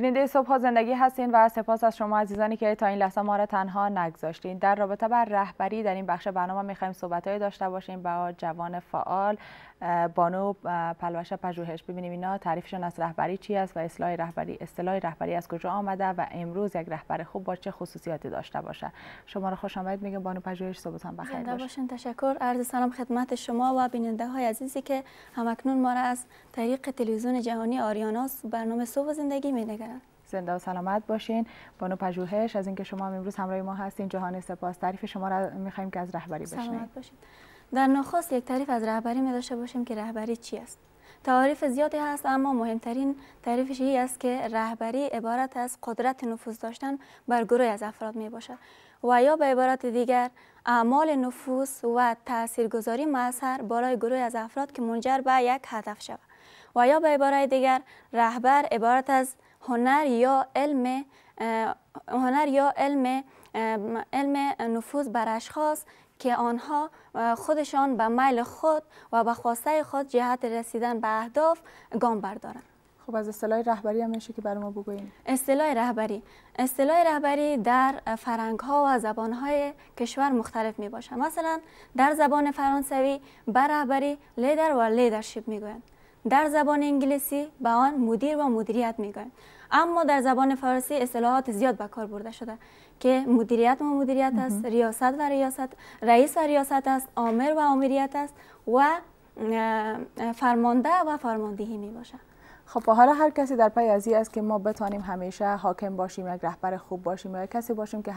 بیننده صبح ها زندگی هستین و سپاس از شما عزیزانی که تا این لحظه ما را تنها نگذاشتین در رابطه بر رهبری در این بخش برنامه میخوایم صحبت های داشته باشیم با جوان فعال بانو پلوش پژوهش ببینیم اینا تعریفشون از رهبری چی است و اصلاح رهبری اصطلاح رهبری از کجا آمده و امروز یک رهبر خوب با چه خصوصیاتی داشته باشه شما را خوش آمدید میگم بانو پژوهش صبحتان بخیر باشین. باشین تشکر عرض سلام خدمت شما و بیننده های عزیزی که همکنون ما را از طریق تلویزیون جهانی آریاناس برنامه صبح زندگی می زنده و سلامت باشین بانو پژوهش از اینکه شما امروز همراه ما هستین جهان سپاس تعریف شما را میخوایم که از رهبری بشنیم سلامت باشین در نخست یک تعریف از رهبری می داشته باشیم که رهبری چی است تعاریف زیادی هست اما مهمترین تعریفش این است که رهبری عبارت از قدرت نفوذ داشتن بر گروه از افراد می باشد و یا به عبارت دیگر اعمال نفوذ و تاثیرگذاری مؤثر برای گروه از افراد که منجر به یک هدف شود و یا به عبارت دیگر رهبر عبارت از هنر یا علم هنر یا علم علم نفوذ بر اشخاص که آنها خودشان به میل خود و به خواسته خود جهت رسیدن به اهداف گام بردارند خب از اصطلاح رهبری هم میشه که بر ما بگوییم اصطلاح رهبری اصطلاح رهبری در فرنگ ها و زبان های کشور مختلف می مثلا در زبان فرانسوی به رهبری لیدر و لیدرشپ میگویند در زبان انگلیسی به آن مدیر و مدیریت میگویند اما در زبان فارسی اصطلاحات زیاد به کار برده شده که مدیریت و مدیریت است ریاست و ریاست رئیس و ریاست است آمر و آمریت است و فرمانده و فرماندهی می باشه خب حالا هر کسی در پی از است که ما بتانیم همیشه حاکم باشیم یک رهبر خوب باشیم یا کسی باشیم که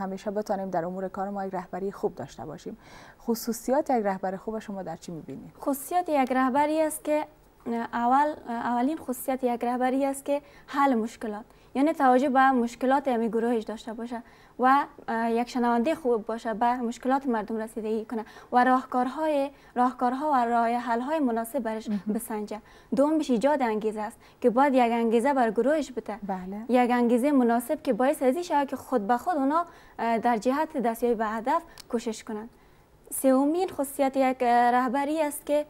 همیشه بتانیم در امور کار ما یک رهبری خوب داشته باشیم خصوصیات یک رهبر خوب شما در چی میبینید خصوصیات یک رهبری است که اول اولین خصوصیت یک رهبری است که حل مشکلات یعنی توجه به مشکلات همه یعنی گروهش داشته باشه و یک شنونده خوب باشه به مشکلات مردم رسیدگی کنه و راهکارهای راهکارها و راه حلهای مناسب برش بسنجه دوم بش ایجاد انگیزه است که باید یک انگیزه بر گروهش بده بله. یک انگیزه مناسب که باعث از شود که خود به خود اونا در جهت دستیابی به هدف کوشش کنند سومین خصوصیت یک رهبری است که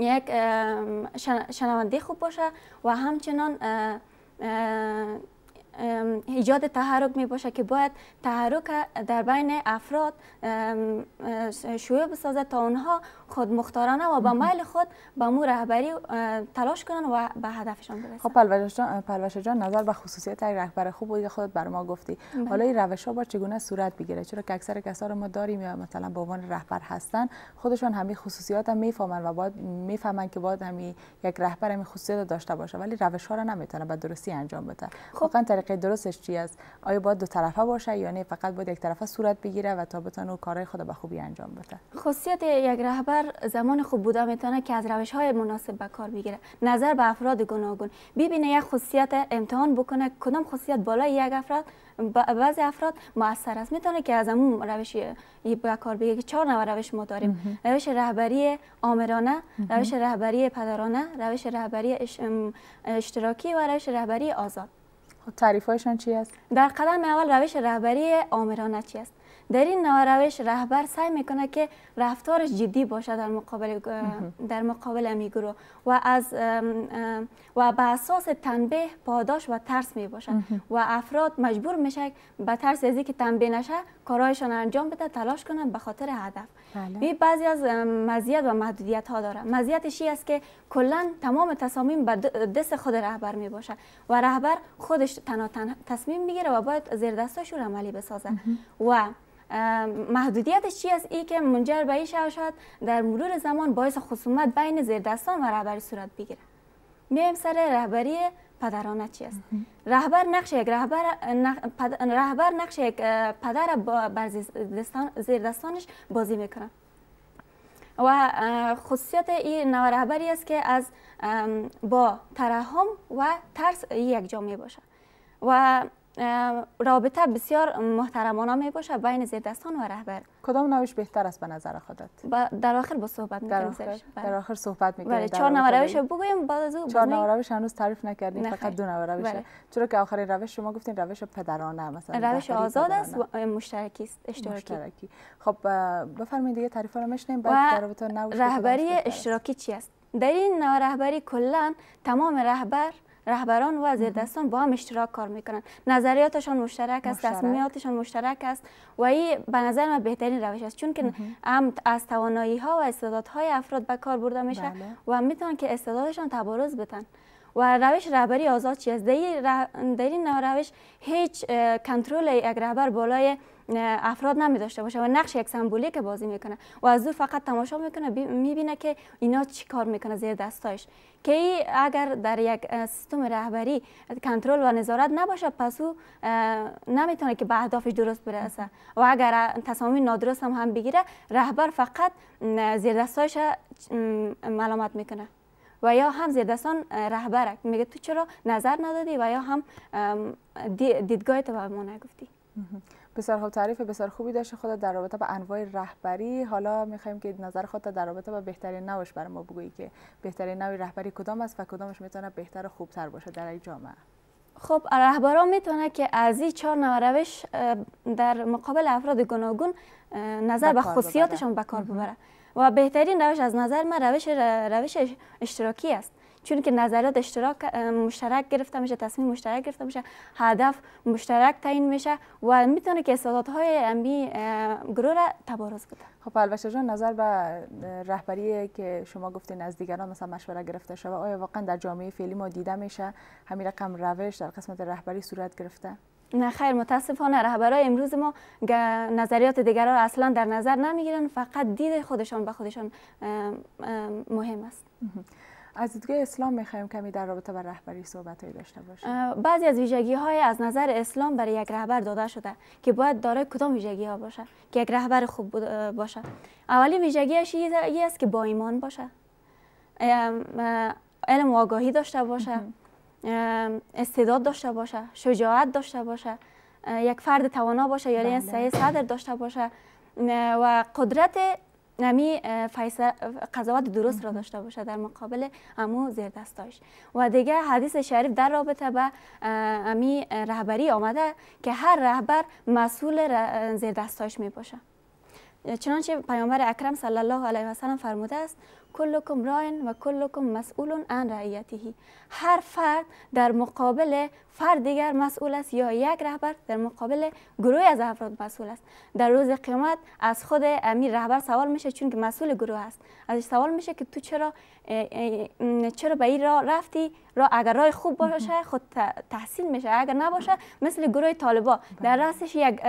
یک شنونده خوب باشه و همچنان ایجاد تحرک می باشه که باید تحرک در بین افراد شوی بسازه تا اونها خود مختارانه و به میل خود به مو رهبری تلاش کنن و به هدفشان برسن خب پلوشه جان, نظر به خصوصیت یک رهبر خوب بود خودت بر ما گفتی بله. حالا این روش ها با چگونه صورت بگیره چرا که اکثر کسا رو ما داریم یا مثلا به عنوان رهبر هستن خودشان همین خصوصیات هم میفهمن و باید میفهمن که باید همین یک رهبر همین خصوصیت داشته باشه ولی روش ها رو نمیتونه به درستی انجام بده خب که درستش چی است آیا باید دو طرفه باشه یا نه فقط باید یک طرفه صورت بگیره و تا بتونه کارهای خود به خوبی انجام بده خصوصیت یک رهبر زمان خوب بوده میتونه که از روش های مناسب به کار بگیره نظر به افراد گوناگون ببینه یک خصوصیت امتحان بکنه کدام خصوصیت بالای یک افراد بعضی افراد موثر است میتونه که از همون روش به کار بگیره که چهار نوع روش ما داریم روش رهبری آمرانه روش رهبری پدرانه روش رهبری اشتراکی و روش رهبری آزاد خب تعریف چی است در قدم اول روش رهبری آمرانه چی است؟ در این روش رهبر سعی میکنه که رفتارش جدی باشه در مقابل در مقابل امیگرو و از و به اساس تنبیه پاداش و ترس می و افراد مجبور میشه به ترس از که تنبیه نشه کارایشان انجام بده تلاش کنن به خاطر هدف بله. بله. بعضی از مزیت و محدودیت ها داره مزیت شی است که کلا تمام تصامیم به دست خود رهبر می و رهبر خودش تنها تصمیم میگیره و باید زیر دستاشو عملی بسازه و محدودیتش چی است ای که منجر به این شد در مرور زمان باعث خصومت بین زیردستان و رهبری صورت بگیره میایم سر رهبری پدرانه چی است رهبر نقش یک رهبر رهبر نقش یک پدر بر زیردستانش بازی میکنه و خصوصیت این نو رهبری است که از با ترحم و ترس یک جامعه باشه و رابطه بسیار محترمانه می باشه بین زیردستان و رهبر کدام نوش بهتر است به نظر خودت با در آخر با صحبت می در آخر, بله. در آخر صحبت می کنیم بله، چهار نوع روش بگویم بعد از اون چهار روش هنوز تعریف نکردیم فقط دو نوع روش بله. چرا که آخرین روش شما گفتین روش پدرانه مثلا روش آزاد است و مشترکی است اشتراکی مشترکی خب بفرمایید دیگه تعریف رو مشنیم بعد در رابطه رهبری اشتراکی چی است در این نوع رهبری کلا تمام رهبر رهبران و زیردستان با هم اشتراک کار میکنن نظریاتشان مشترک است تصمیماتشان مشترک است و این به نظر من بهترین روش است چون که هم از توانایی ها و استعدادهای افراد به کار برده میشه بله. و میتونن که استعدادشان تبارز بتن و روش رهبری آزاد چی است در این روش هیچ کنترل یک رهبر بالای افراد نمی داشته باشه و نقش یک سمبولی بازی میکنه و از دور فقط تماشا میکنه میبینه که اینا چی کار میکنه زیر دستایش که اگر در یک سیستم رهبری کنترل و نظارت نباشه پس او نمیتونه که به اهدافش درست برسه و اگر تصامیم نادرست هم هم بگیره رهبر فقط زیر دستایش ملامت میکنه و یا هم زیردستان رهبرک میگه تو چرا نظر ندادی و یا هم دیدگاه تو به ما نگفتی بسیار خوب تعریف بسیار خوبی داشته خود در رابطه با انواع رهبری حالا میخوایم که نظر خودت در رابطه با بهترین نوش بر ما بگویی که بهترین نوع رهبری کدام است و کدامش میتونه بهتر و خوبتر باشه در این جامعه خب رهبران میتونه که از این چهار نوع روش در مقابل افراد گوناگون نظر به خصوصیاتشون به کار ببره و بهترین روش از نظر من روش روش اشتراکی است چون که نظرات اشتراک مشترک گرفته میشه تصمیم مشترک گرفته میشه هدف مشترک تعیین میشه و میتونه که استعدادهای های امی گروه را تبارز بده خب البته جان نظر به رهبری که شما گفتین از دیگران مثلا مشوره گرفته شده آیا واقعا در جامعه فعلی ما دیده میشه همین رقم روش در قسمت رهبری صورت گرفته نه خیر متاسفانه رهبرای امروز ما نظریات دیگران اصلا در نظر نمیگیرن فقط دید خودشان به خودشان مهم است از دیدگاه اسلام میخوایم کمی در رابطه با رهبری صحبت داشته باشیم بعضی از ویژگی های از نظر اسلام برای یک رهبر داده شده که باید دارای کدام ویژگی ها باشه که یک رهبر خوب باشه اولی ویژگیش این است که با ایمان باشه علم و آگاهی داشته باشه استعداد داشته باشه شجاعت داشته باشه یک فرد توانا باشه یا یعنی سعی صدر داشته باشه و قدرت نمی قضاوت درست را داشته باشه در مقابل امو زیر دستاش و دیگه حدیث شریف در رابطه به امی رهبری آمده که هر رهبر مسئول زیر دستاش می باشه چنانچه پیامبر اکرم صلی الله علیه و سلم فرموده است کلکم راین و کلکم مسئول عن رعیته هر فرد در مقابل فرد دیگر مسئول است یا یک رهبر در مقابل گروه از افراد مسئول است در روز قیامت از خود امیر رهبر سوال میشه چون که مسئول گروه است ازش سوال میشه که تو چرا چرا به این راه رفتی را اگر راه خوب باشه خود تحصیل میشه اگر نباشه مثل گروه طالبا در بله. راستش یک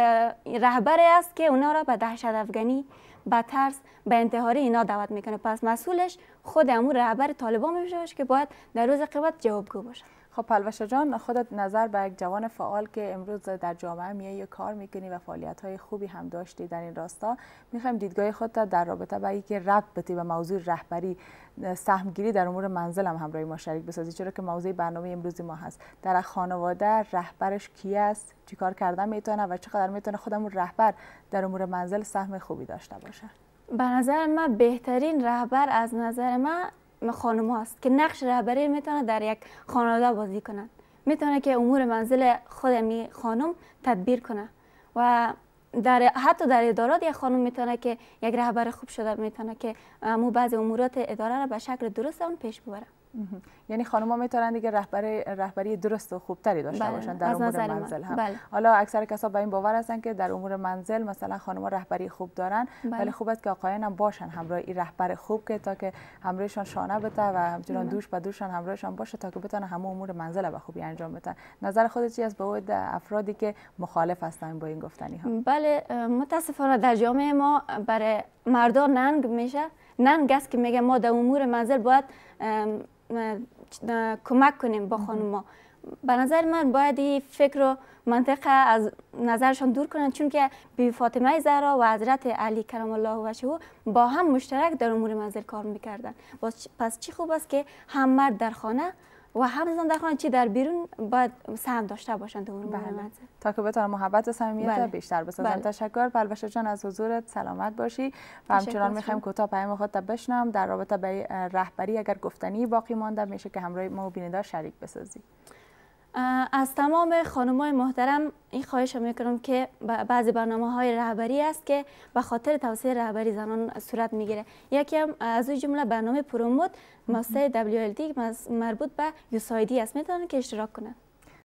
رهبری است که اونا را به دهشت افغانی با ترس به انتحاری اینا دعوت میکنه پس مسئولش خود امور رهبر طالبان میشه که باید در روز قیامت جوابگو باشه خب پلوشا جان خودت نظر به یک جوان فعال که امروز در جامعه میای کار میکنی و فعالیت های خوبی هم داشتی در این راستا میخوایم دیدگاه خودت در رابطه با اینکه رد بتی به موضوع رهبری سهمگیری در امور منزل هم همراهی ما شریک بسازی چرا که موضوع برنامه امروزی ما هست در خانواده رهبرش کی است چیکار کردن میتونه و چقدر میتونه خودمون رهبر در امور منزل سهم خوبی داشته باشه به نظر من بهترین رهبر از نظر من خانم است که نقش رهبری میتونه در یک خانواده بازی کنه میتونه که امور منزل خود می خانم تدبیر کنه و در حتی در ادارات یک خانم میتونه که یک رهبر خوب شده میتونه که مو بعضی امورات اداره را به شکل درست اون پیش ببره یعنی ها میتونن دیگه رهبری رهبری درست و خوبتری داشته بله، باشن در امور منزل هم بله. حالا اکثر کسا به این باور هستن که در امور منزل مثلا ها رهبری خوب دارن بله. ولی خوب است که آقایان هم باشن همراه این رهبر خوب که تا که همراهشان شانه بته و همچنان دوش به دوشان همراهشان باشه تا که بتونن همه امور منزل به خوبی انجام بدن نظر خودت چی از به افرادی که مخالف هستن با این گفتنی بله متاسفانه در جامعه ما برای مردا ننگ میشه ننگ است که میگه ما در امور منزل باید کمک کنیم با خانم ما به نظر من باید این فکر و منطقه از نظرشان دور کنند چون که بی فاطمه زهرا و حضرت علی کرم الله وجهه با هم مشترک در امور منزل کار میکردن پس چی خوب است که هم مرد در خانه و هر زن چی در بیرون باید سهم داشته باشند بله. تا که بتونم محبت و صمیمیت بله. بیشتر بسازن بله. تشکر پروش جان از حضورت سلامت باشی و همچنان میخوایم کوتاه پیام خودت بشنم در رابطه به رهبری اگر گفتنی باقی مانده میشه که همراه ما و بیننده شریک بسازی از تمام های محترم این خواهش میکنم که بعضی برنامه های رهبری است که به خاطر توسعه رهبری زنان صورت میگیره یکی هم از این جمله برنامه پروموت مؤسسه WLD مربوط به یوسایدی است میتونن که اشتراک کنند